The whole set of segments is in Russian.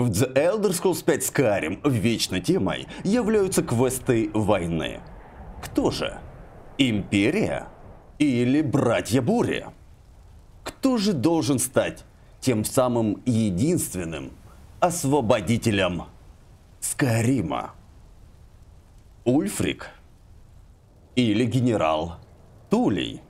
В The Elder Scrolls 5 Skyrim вечной темой являются квесты войны. Кто же? Империя? Или Братья Бури? Кто же должен стать тем самым единственным освободителем Скарима? Ульфрик? Или генерал Тулей?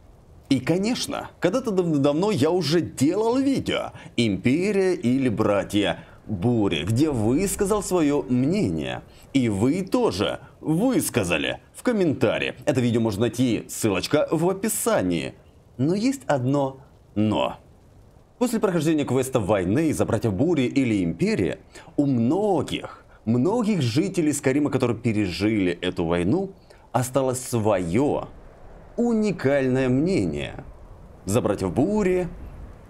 И, конечно, когда-то давно-давно я уже делал видео «Империя или братья буре, где высказал свое мнение. И вы тоже высказали в комментарии. Это видео можно найти, ссылочка в описании. Но есть одно «но». После прохождения квеста войны за братьев Бури или Империи, у многих, многих жителей Скарима, которые пережили эту войну, осталось свое уникальное мнение за братьев Бури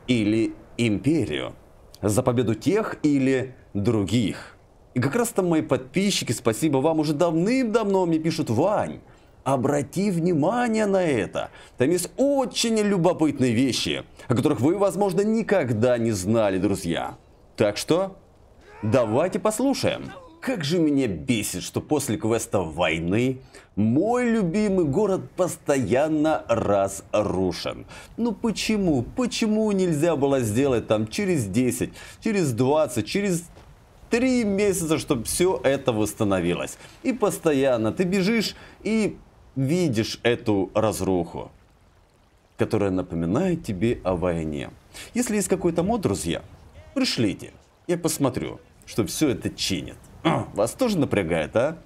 или Империю за победу тех или других. И как раз там мои подписчики, спасибо вам, уже давным-давно мне пишут «Вань, обрати внимание на это. Там есть очень любопытные вещи, о которых вы, возможно, никогда не знали, друзья. Так что давайте послушаем. Как же меня бесит, что после квеста войны мой любимый город постоянно разрушен. Ну почему? Почему нельзя было сделать там через 10, через 20, через три месяца, чтобы все это восстановилось. И постоянно ты бежишь и видишь эту разруху, которая напоминает тебе о войне. Если есть какой-то мод, друзья, пришлите. Я посмотрю, что все это чинит. Вас тоже напрягает, а?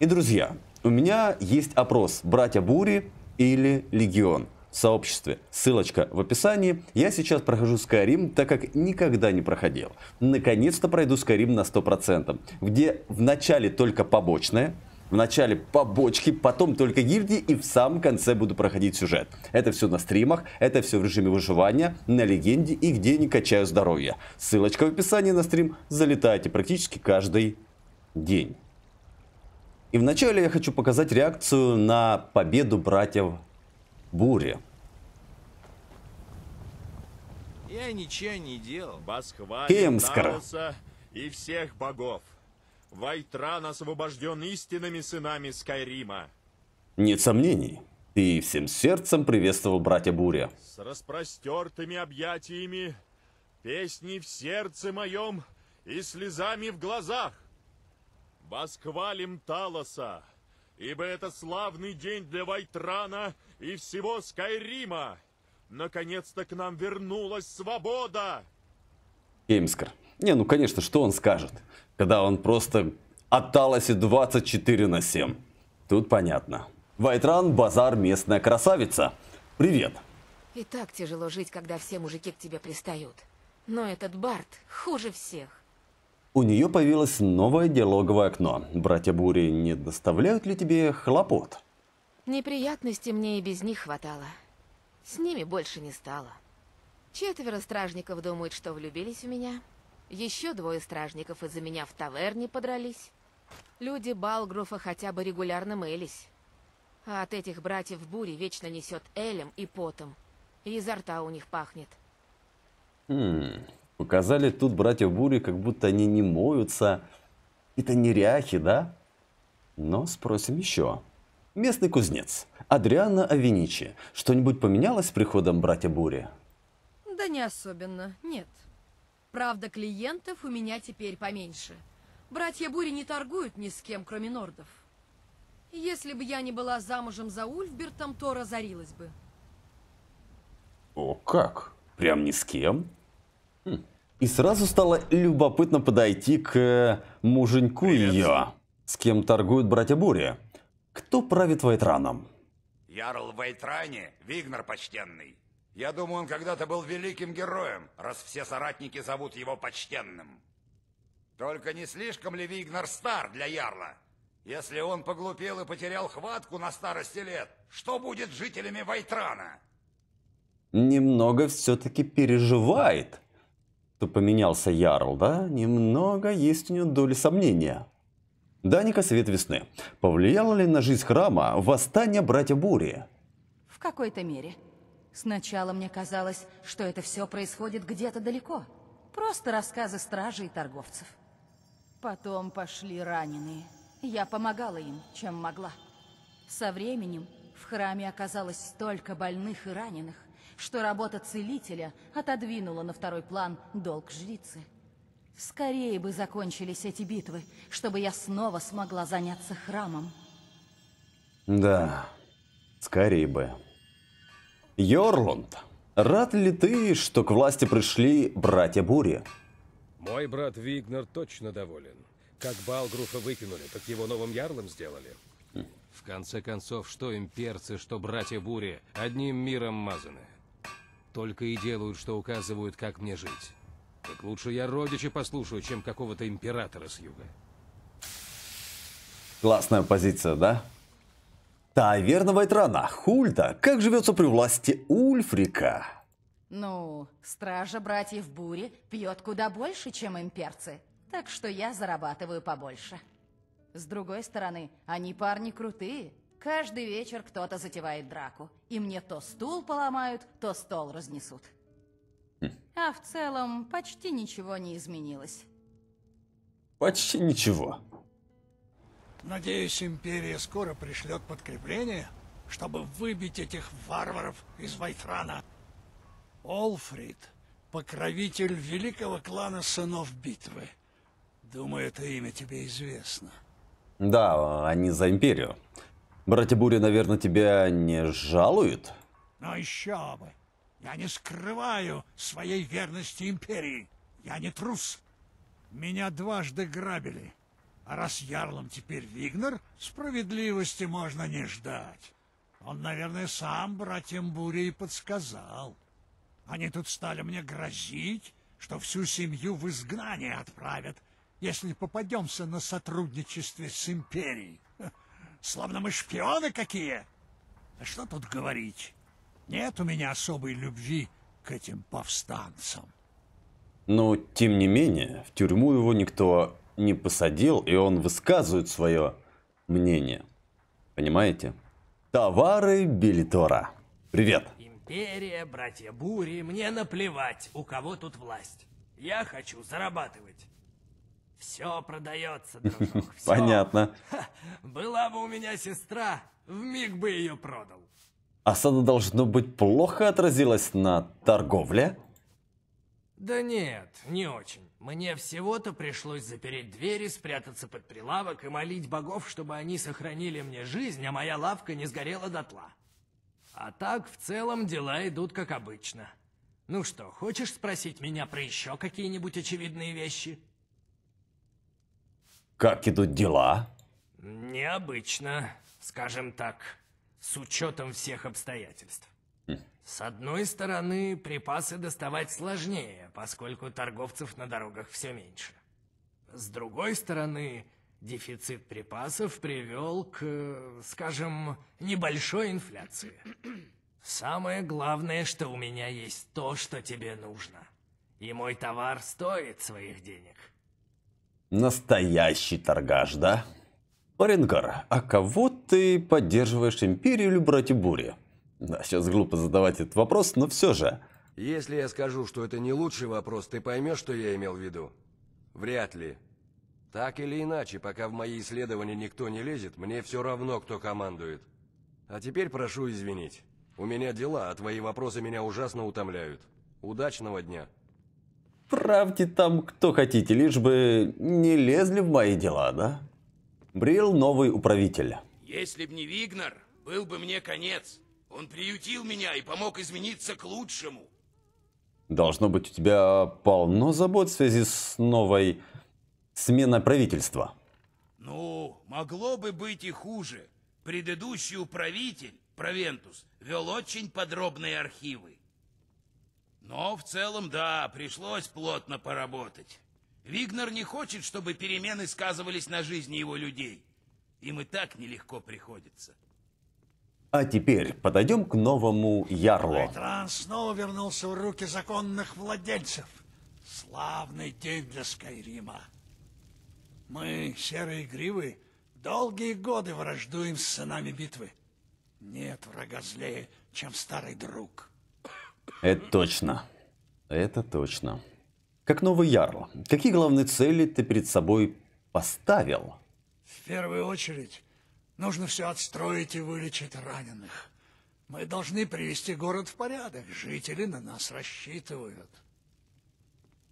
И, друзья, у меня есть опрос «Братья Бури» или «Легион» в сообществе. Ссылочка в описании. Я сейчас прохожу Skyrim, так как никогда не проходил. Наконец-то пройду Skyrim на 100%, где в начале только побочное, Вначале по бочке, потом только гильдии и в самом конце буду проходить сюжет. Это все на стримах, это все в режиме выживания, на легенде и где не качаю здоровье. Ссылочка в описании на стрим. Залетайте практически каждый день. И вначале я хочу показать реакцию на победу братьев Бури. Я ничего не делал. Восхвалил и всех богов. Вайтран освобожден истинными сынами Скайрима. Нет сомнений. Ты всем сердцем приветствовал братья Буря. С распростертыми объятиями, песни в сердце моем и слезами в глазах. Восхвалим Талоса, ибо это славный день для Вайтрана и всего Скайрима. Наконец-то к нам вернулась свобода! Геймскар. Не, ну конечно, что он скажет, когда он просто отталосе 24 на 7. Тут понятно. Вайтран, базар, местная красавица. Привет. И так тяжело жить, когда все мужики к тебе пристают. Но этот Барт хуже всех. У нее появилось новое диалоговое окно. Братья Бури не доставляют ли тебе хлопот? Неприятностей мне и без них хватало. С ними больше не стало. Четверо стражников думают, что влюбились в меня. Еще двое стражников из-за меня в таверне подрались. Люди Балгруфа хотя бы регулярно мылись. А от этих братьев бури вечно несет элем и потом. И изо рта у них пахнет. Хм. Показали тут братьев бури, как будто они не моются. Это неряхи, да? Но спросим еще. Местный кузнец. Адриана Авеничи. Что-нибудь поменялось с приходом братья бури? Да не особенно, нет. Правда, клиентов у меня теперь поменьше. Братья Бури не торгуют ни с кем, кроме нордов. Если бы я не была замужем за Ульфбертом, то разорилась бы. О, как? Прям ни с кем? Хм. И сразу стало любопытно подойти к э, муженьку Привет. ее, с кем торгуют братья Бури. Кто правит Вайтраном? Ярл Вайтране, Вигнер почтенный. Я думаю, он когда-то был великим героем, раз все соратники зовут его почтенным. Только не слишком ли Вигнар стар для ярла? Если он поглупел и потерял хватку на старости лет, что будет с жителями Вайтрана? Немного все-таки переживает, То поменялся ярл, да? Немного есть у него доля сомнения. Даника Свет Весны. Повлияло ли на жизнь храма восстание Братья Бури? В какой-то мере. Сначала мне казалось, что это все происходит где-то далеко. Просто рассказы стражи и торговцев. Потом пошли раненые. Я помогала им, чем могла. Со временем в храме оказалось столько больных и раненых, что работа целителя отодвинула на второй план долг жрицы. Скорее бы закончились эти битвы, чтобы я снова смогла заняться храмом. Да, скорее бы. Йорланд, рад ли ты, что к власти пришли братья Бури? Мой брат Вигнер точно доволен. Как Балгруфа выкинули, так его новым ярлом сделали. В конце концов, что имперцы, что братья Бури, одним миром мазаны. Только и делают, что указывают, как мне жить. Так лучше я родича послушаю, чем какого-то императора с юга. Классная позиция, да? Таверна Вайтрана, Хульта, как живется при власти Ульфрика? Ну, стража братьев Бури пьет куда больше, чем имперцы, так что я зарабатываю побольше. С другой стороны, они парни крутые. Каждый вечер кто-то затевает драку, и мне то стул поломают, то стол разнесут. Хм. А в целом почти ничего не изменилось. Почти ничего. Надеюсь, Империя скоро пришлет подкрепление, чтобы выбить этих варваров из Вайтрана. Олфрид — покровитель великого клана сынов битвы. Думаю, это имя тебе известно. Да, они за Империю. Братья Буря, наверное, тебя не жалуют? Но еще бы. Я не скрываю своей верности Империи. Я не трус. Меня дважды грабили. А раз ярлом теперь Вигнер, справедливости можно не ждать. Он, наверное, сам братьям Буре и подсказал. Они тут стали мне грозить, что всю семью в изгнание отправят, если попадемся на сотрудничестве с империей. Словно мы шпионы какие! А что тут говорить? Нет у меня особой любви к этим повстанцам. Но, тем не менее, в тюрьму его никто не посадил, и он высказывает свое мнение. Понимаете? Товары Билитора. Привет. Империя, братья Бури, мне наплевать, у кого тут власть. Я хочу зарабатывать. Все продается, дружок, все. Понятно. Ха, была бы у меня сестра, в миг бы ее продал. Осада, а должно быть, плохо отразилась на торговле? Да нет, не очень. Мне всего-то пришлось запереть двери, спрятаться под прилавок и молить богов, чтобы они сохранили мне жизнь, а моя лавка не сгорела дотла. А так, в целом, дела идут как обычно. Ну что, хочешь спросить меня про еще какие-нибудь очевидные вещи? Как идут дела? Необычно, скажем так, с учетом всех обстоятельств. С одной стороны, припасы доставать сложнее, поскольку торговцев на дорогах все меньше. С другой стороны, дефицит припасов привел к, скажем, небольшой инфляции. Самое главное, что у меня есть то, что тебе нужно. И мой товар стоит своих денег. Настоящий торгаш, да? Марингар, а кого ты поддерживаешь империю или братья Бури? Да, сейчас глупо задавать этот вопрос, но все же. Если я скажу, что это не лучший вопрос, ты поймешь, что я имел в виду? Вряд ли. Так или иначе, пока в мои исследования никто не лезет, мне все равно, кто командует. А теперь прошу извинить. У меня дела, а твои вопросы меня ужасно утомляют. Удачного дня. Правьте там кто хотите, лишь бы не лезли в мои дела, да? Брил новый управитель. Если б не Вигнер, был бы мне конец. Он приютил меня и помог измениться к лучшему. Должно быть, у тебя полно забот в связи с новой сменой правительства. Ну, могло бы быть и хуже. Предыдущий управитель, Провентус, вел очень подробные архивы. Но в целом, да, пришлось плотно поработать. Вигнер не хочет, чтобы перемены сказывались на жизни его людей. Им и так нелегко приходится. А теперь подойдем к новому ярлу. Айтран снова вернулся в руки законных владельцев. Славный день для Скайрима. Мы, серые гривы, долгие годы враждуем с сынами битвы. Нет врага злее, чем старый друг. Это точно. Это точно. Как новый ярл, какие главные цели ты перед собой поставил? В первую очередь Нужно все отстроить и вылечить раненых. Мы должны привести город в порядок. Жители на нас рассчитывают.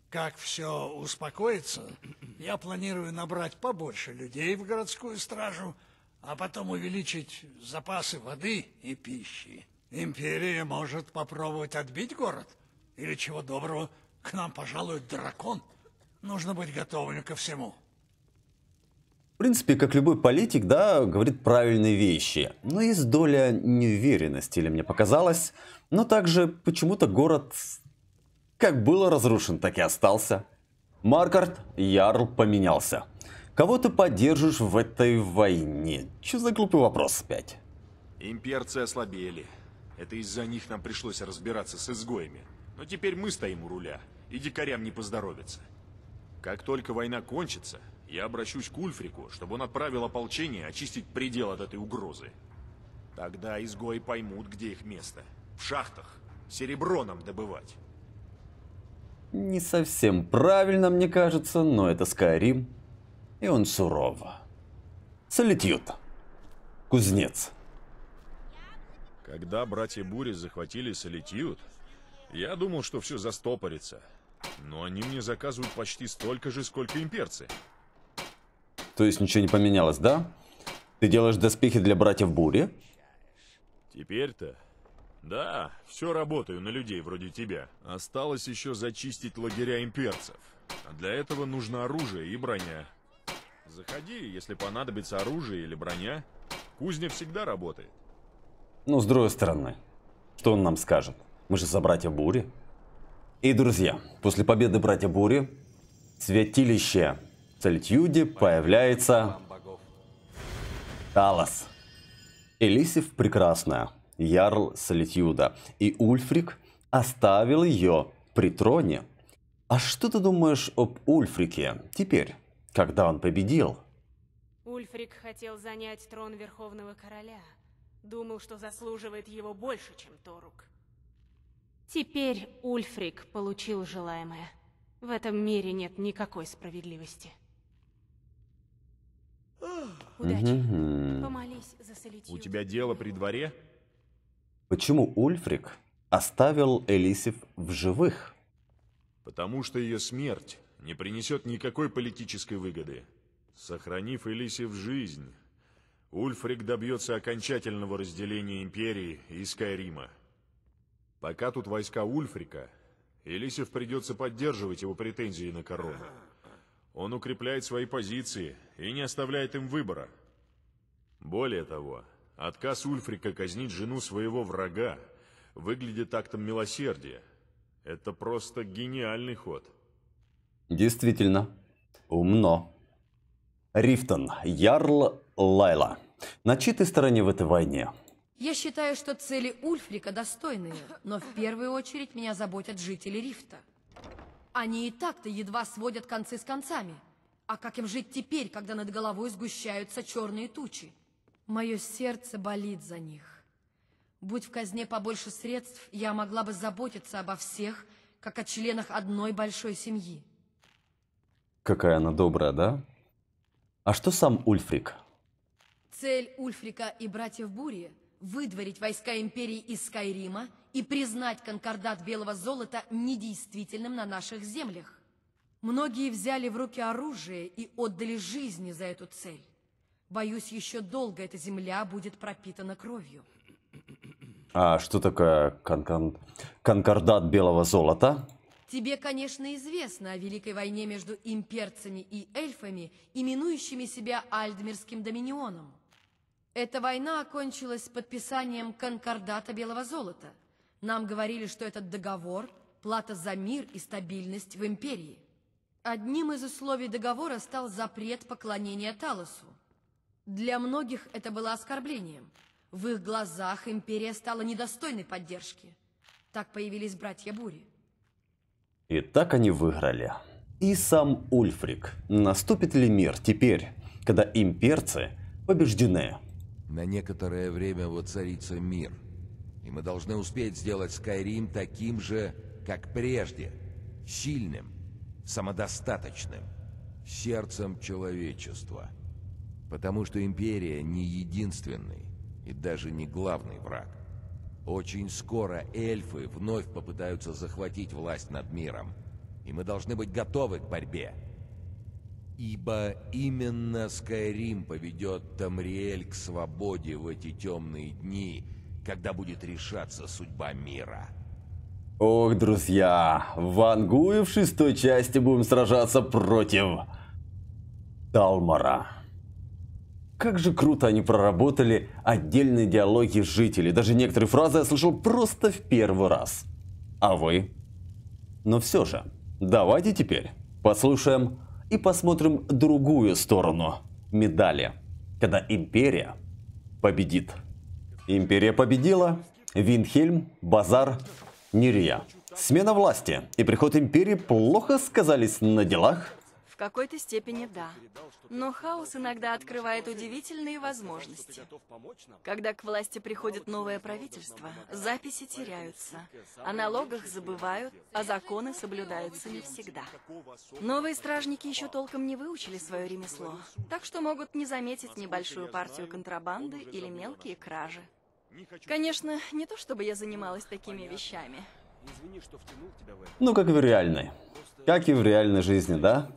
Как все успокоится, я планирую набрать побольше людей в городскую стражу, а потом увеличить запасы воды и пищи. Империя может попробовать отбить город. Или чего доброго, к нам пожалует дракон. Нужно быть готовым ко всему принципе, как любой политик, да, говорит правильные вещи. Но есть доля неуверенности, или мне показалось. Но также почему-то город как был разрушен, так и остался. Маркарт Ярл поменялся. Кого ты поддержишь в этой войне? Че за глупый вопрос опять? Имперцы ослабели. Это из-за них нам пришлось разбираться с изгоями. Но теперь мы стоим у руля, и дикарям не поздоровится. Как только война кончится, я обращусь к Ульфрику, чтобы он отправил ополчение очистить предел от этой угрозы. Тогда изгои поймут, где их место. В шахтах. Серебро нам добывать. Не совсем правильно, мне кажется, но это Скайрим. И он сурово. Солитьют. Кузнец. Когда братья Бури захватили Солитьют, я думал, что все застопорится. Но они мне заказывают почти столько же, сколько имперцы. То есть ничего не поменялось, да? Ты делаешь доспехи для братьев Бури? Теперь-то? Да, все работаю на людей вроде тебя. Осталось еще зачистить лагеря имперцев. А для этого нужно оружие и броня. Заходи, если понадобится оружие или броня. Кузня всегда работает. Ну, с другой стороны, что он нам скажет? Мы же за собратья Бури. И, друзья, после победы братья Бури, святилище Сальтьюде появляется Талас. Элисив прекрасная, ярл Сальтьюда, и Ульфрик оставил ее при троне. А что ты думаешь об Ульфрике теперь, когда он победил? Ульфрик хотел занять трон Верховного Короля. Думал, что заслуживает его больше, чем Торук. Теперь Ульфрик получил желаемое. В этом мире нет никакой справедливости. Удачи. Помолись за У тебя дело при дворе? Почему Ульфрик оставил Элисев в живых? Потому что ее смерть не принесет никакой политической выгоды. Сохранив Элисив жизнь, Ульфрик добьется окончательного разделения Империи и Скайрима. Пока тут войска Ульфрика, Элисев придется поддерживать его претензии на корону. Он укрепляет свои позиции и не оставляет им выбора. Более того, отказ Ульфрика казнить жену своего врага выглядит актом милосердия. Это просто гениальный ход. Действительно, умно. Рифтон, Ярл Лайла. На чьей ты стороне в этой войне? Я считаю, что цели Ульфрика достойные, но в первую очередь меня заботят жители Рифта. Они и так-то едва сводят концы с концами. А как им жить теперь, когда над головой сгущаются черные тучи? Мое сердце болит за них. Будь в казне побольше средств, я могла бы заботиться обо всех, как о членах одной большой семьи. Какая она добрая, да? А что сам Ульфрик? Цель Ульфрика и братьев Бури – выдворить войска Империи из Скайрима – и признать конкордат белого золота недействительным на наших землях. Многие взяли в руки оружие и отдали жизни за эту цель. Боюсь, еще долго эта земля будет пропитана кровью. А что такое конкорд... конкордат белого золота? Тебе, конечно, известно о Великой войне между имперцами и эльфами, именующими себя Альдмирским доминионом. Эта война окончилась подписанием конкордата белого золота – нам говорили, что этот договор – плата за мир и стабильность в империи. Одним из условий договора стал запрет поклонения Талосу. Для многих это было оскорблением. В их глазах империя стала недостойной поддержки. Так появились братья Бури. И так они выиграли. И сам Ульфрик. Наступит ли мир теперь, когда имперцы побеждены? На некоторое время воцарится мир – и мы должны успеть сделать Скайрим таким же, как прежде. Сильным, самодостаточным, сердцем человечества. Потому что Империя не единственный и даже не главный враг. Очень скоро эльфы вновь попытаются захватить власть над миром. И мы должны быть готовы к борьбе. Ибо именно Скайрим поведет Тамриэль к свободе в эти темные дни – когда будет решаться судьба мира. Ох, друзья, в Ангуе в шестой части будем сражаться против Талмара. Как же круто они проработали отдельные диалоги жителей. Даже некоторые фразы я слышал просто в первый раз. А вы? Но ну все же, давайте теперь послушаем и посмотрим другую сторону медали, когда империя победит. Империя победила. Винхельм, Базар, Нирия. Смена власти и приход империи плохо сказались на делах какой-то степени да. Но хаос иногда открывает удивительные возможности. Когда к власти приходит новое правительство, записи теряются, о налогах забывают, а законы соблюдаются не всегда. Новые стражники еще толком не выучили свое ремесло, так что могут не заметить небольшую партию контрабанды или мелкие кражи. Конечно, не то чтобы я занималась ну, такими вещами. Ну, как и в реальной. Как и в реальной жизни, да?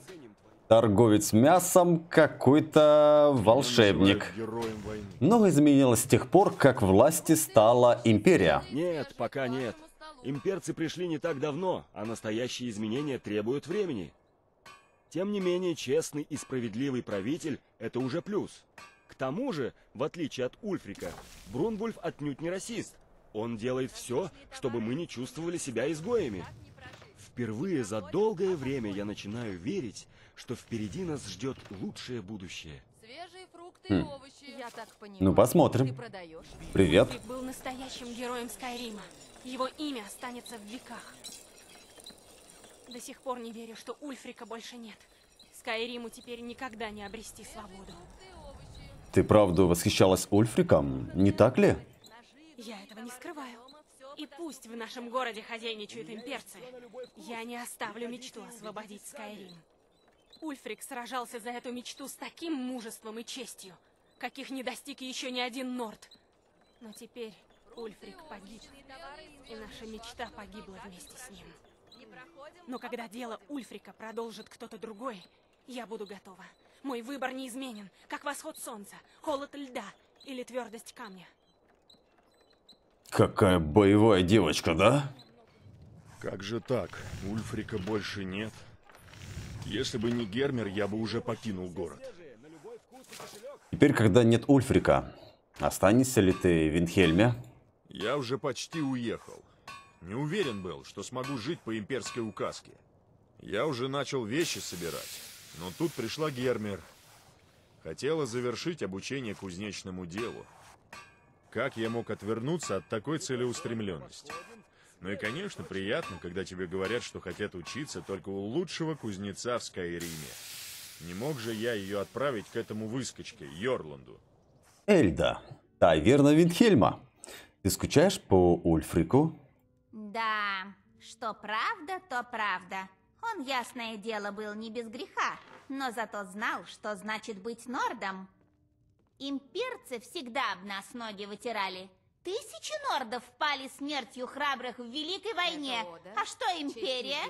Торговец мясом какой-то волшебник. Много изменилось с тех пор, как власти стала империя. Нет, пока нет. Имперцы пришли не так давно, а настоящие изменения требуют времени. Тем не менее, честный и справедливый правитель – это уже плюс. К тому же, в отличие от Ульфрика, Брунвульф отнюдь не расист. Он делает все, чтобы мы не чувствовали себя изгоями. Впервые за долгое время я начинаю верить, что впереди нас ждет лучшее будущее. Свежие фрукты и хм. овощи. Я так понимаю. Ну посмотрим. Ты Привет. Ты был настоящим героем Скайрима. Его имя останется в веках. До сих пор не верю, что Ульфрика больше нет. Скайриму теперь никогда не обрести свободу. Ты правду восхищалась Ульфриком, не так ли? Я этого не скрываю. И пусть в нашем городе хозяйничают имперцы, я не оставлю мечту освободить Скайрим. Ульфрик сражался за эту мечту с таким мужеством и честью, каких не достиг еще ни один Норд. Но теперь Ульфрик погиб, и наша мечта погибла вместе с ним. Но когда дело Ульфрика продолжит кто-то другой, я буду готова. Мой выбор неизменен, как восход солнца, холод льда или твердость камня. Какая боевая девочка, да? Как же так? Ульфрика больше нет. Если бы не Гермер, я бы уже покинул город. Теперь, когда нет Ульфрика, останешься ли ты в Винхельме? Я уже почти уехал. Не уверен был, что смогу жить по имперской указке. Я уже начал вещи собирать, но тут пришла Гермер. Хотела завершить обучение кузнечному делу. Как я мог отвернуться от такой целеустремленности? Ну и, конечно, приятно, когда тебе говорят, что хотят учиться только у лучшего кузнеца в Скайриме. Не мог же я ее отправить к этому выскочке, Йорланду. Эльда, таверна Винхельма. Ты скучаешь по Ульфрику? Да, что правда, то правда. Он, ясное дело, был не без греха, но зато знал, что значит быть нордом. Имперцы всегда об нас ноги вытирали – Тысячи нордов пали смертью храбрых в Великой войне. А что империя?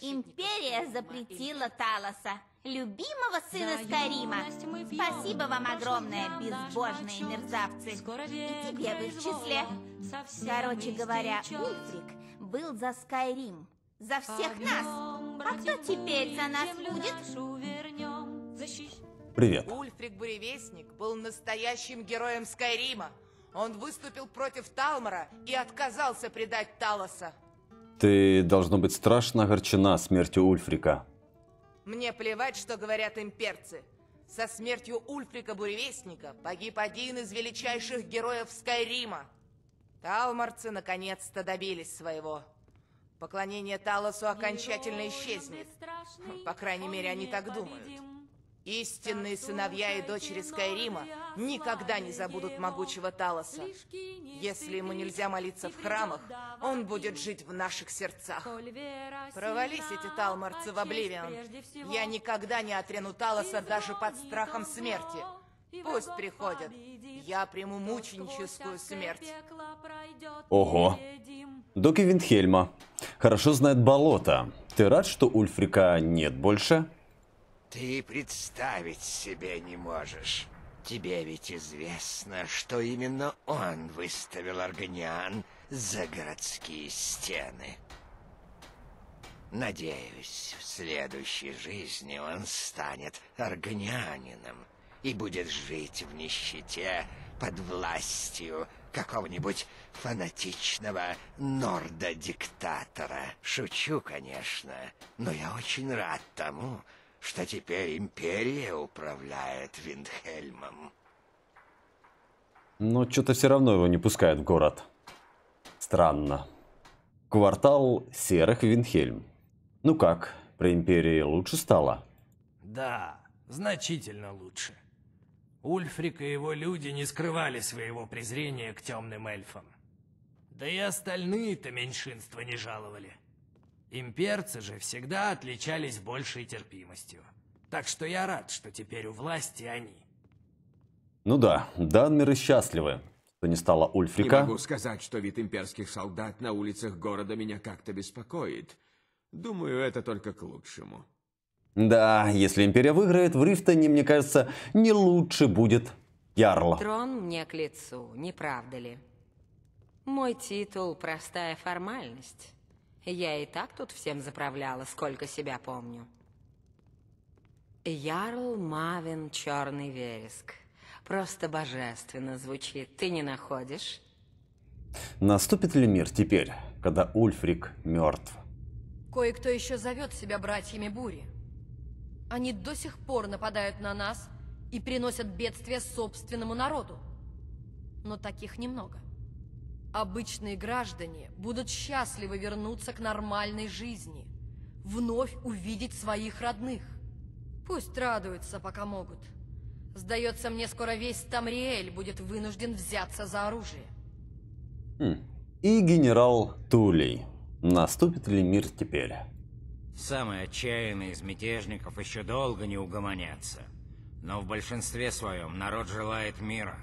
Империя запретила Талоса, любимого сына Скарима. Спасибо вам огромное, безбожные мерзавцы. И тебе в их числе. Короче говоря, Ульфрик был за Скайрим, за всех нас. А кто теперь за нас будет? Привет. Ульфрик Буревестник был настоящим героем Скайрима. Он выступил против Талмара и отказался предать Талоса. Ты, должно быть, страшно огорчена смертью Ульфрика. Мне плевать, что говорят имперцы. Со смертью Ульфрика Буревестника погиб один из величайших героев Скайрима. Талморцы наконец-то добились своего. Поклонение Талосу окончательно исчезнет. По крайней мере, они так думают. Истинные сыновья и дочери Скайрима никогда не забудут могучего Талоса. Если ему нельзя молиться в храмах, он будет жить в наших сердцах. Провались эти талмарцы в Обливион. Я никогда не отряну Талоса даже под страхом смерти. Пусть приходят. Я приму мученическую смерть. Ого. Доки Виндхельма. Хорошо знает болото. Ты рад, что Ульфрика нет больше? Ты представить себе не можешь. Тебе ведь известно, что именно он выставил Арганиан за городские стены. Надеюсь, в следующей жизни он станет арганианином и будет жить в нищете под властью какого-нибудь фанатичного норда-диктатора. Шучу, конечно, но я очень рад тому, что теперь империя управляет Виндхельмом. Но что-то все равно его не пускают в город. Странно. Квартал Серых Винхельм. Ну как, при Империи лучше стало? Да, значительно лучше. Ульфрик и его люди не скрывали своего презрения к темным эльфам. Да и остальные-то меньшинства не жаловали. Имперцы же всегда отличались большей терпимостью. Так что я рад, что теперь у власти они. Ну да, данмеры счастливы, что не стало Ульфрика. Не могу сказать, что вид имперских солдат на улицах города меня как-то беспокоит. Думаю, это только к лучшему. Да, если Империя выиграет в Рифтоне, мне кажется, не лучше будет Ярла. Трон мне к лицу, не правда ли? Мой титул – простая формальность. Я и так тут всем заправляла, сколько себя помню. Ярл Мавин Черный Вереск. Просто божественно звучит. Ты не находишь? Наступит ли мир теперь, когда Ульфрик мертв? Кое-кто еще зовет себя братьями бури. Они до сих пор нападают на нас и приносят бедствие собственному народу. Но таких немного. Обычные граждане будут счастливы вернуться к нормальной жизни, вновь увидеть своих родных. Пусть радуются, пока могут. Сдается мне, скоро весь Тамриэль будет вынужден взяться за оружие. Хм. И генерал Тулей. Наступит ли мир теперь? Самые отчаянные из мятежников еще долго не угомонятся. Но в большинстве своем народ желает мира.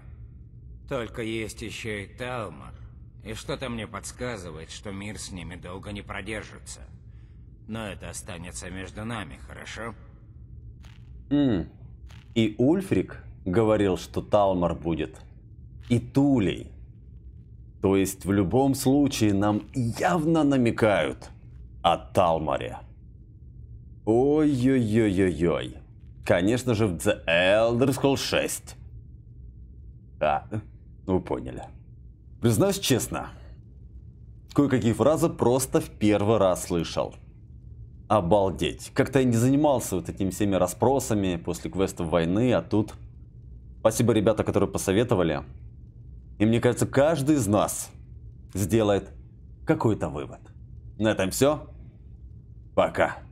Только есть еще и Талмар, и что-то мне подсказывает, что мир с ними долго не продержится. Но это останется между нами, хорошо? Mm. И Ульфрик говорил, что Талмар будет. И Тулей. То есть в любом случае нам явно намекают о Талмаре. Ой-ой-ой-ой-ой. Конечно же в The Elder Scrolls 6. Да, вы поняли. Признаюсь честно, кое-какие фразы просто в первый раз слышал. Обалдеть. Как-то я не занимался вот этими всеми расспросами после квестов войны, а тут... Спасибо ребята, которые посоветовали. И мне кажется, каждый из нас сделает какой-то вывод. На этом все. Пока.